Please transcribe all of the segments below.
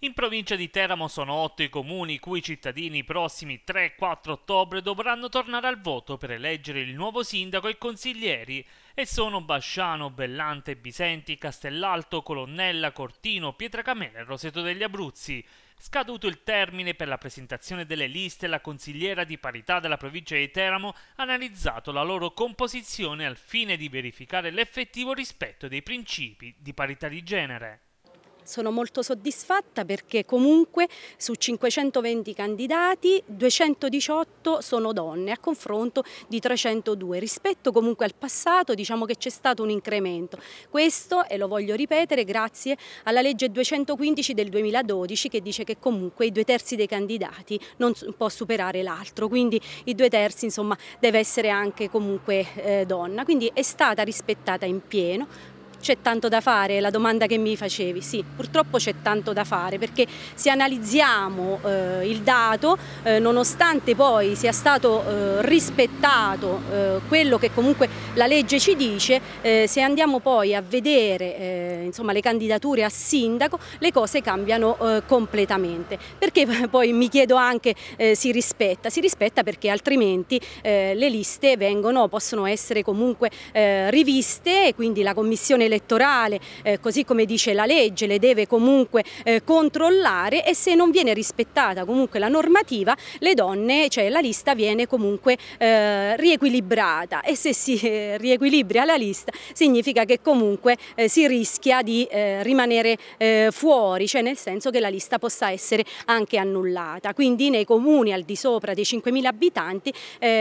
In provincia di Teramo sono otto i comuni i cui cittadini i prossimi 3-4 ottobre dovranno tornare al voto per eleggere il nuovo sindaco e consiglieri e sono Basciano, Bellante, Bisenti, Castellalto, Colonnella, Cortino, Pietracamena e Roseto degli Abruzzi. Scaduto il termine per la presentazione delle liste, la consigliera di parità della provincia di Teramo ha analizzato la loro composizione al fine di verificare l'effettivo rispetto dei principi di parità di genere. Sono molto soddisfatta perché comunque su 520 candidati 218 sono donne a confronto di 302 rispetto comunque al passato diciamo che c'è stato un incremento. Questo e lo voglio ripetere grazie alla legge 215 del 2012 che dice che comunque i due terzi dei candidati non può superare l'altro, quindi i due terzi insomma deve essere anche comunque eh, donna, quindi è stata rispettata in pieno c'è tanto da fare, la domanda che mi facevi, sì, purtroppo c'è tanto da fare perché se analizziamo eh, il dato, eh, nonostante poi sia stato eh, rispettato eh, quello che comunque la legge ci dice, eh, se andiamo poi a vedere eh, insomma, le candidature a sindaco, le cose cambiano completamente. Perché poi mi chiedo anche si rispetta? Si rispetta perché altrimenti le liste vengono, possono essere comunque riviste e quindi la Commissione elettorale, eh, così come dice la legge, le deve comunque eh, controllare e se non viene rispettata comunque la normativa, le donne, cioè la lista viene comunque eh, riequilibrata e se si eh, riequilibra la lista significa che comunque eh, si rischia di eh, rimanere fuori, cioè nel senso che la lista possa essere anche annullata. Quindi nei comuni al di sopra dei 5.000 abitanti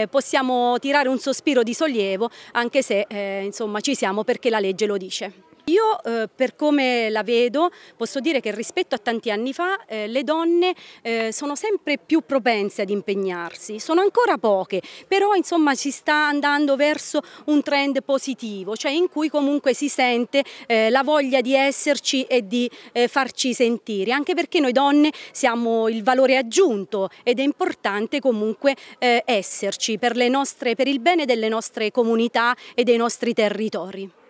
possiamo tirare un sospiro di sollievo anche se insomma ci siamo perché la legge lo dice felice. Io eh, per come la vedo posso dire che rispetto a tanti anni fa eh, le donne eh, sono sempre più propense ad impegnarsi, sono ancora poche, però insomma si sta andando verso un trend positivo, cioè in cui comunque si sente eh, la voglia di esserci e di eh, farci sentire, anche perché noi donne siamo il valore aggiunto ed è importante comunque eh, esserci per, nostre, per il bene delle nostre comunità e dei nostri territori.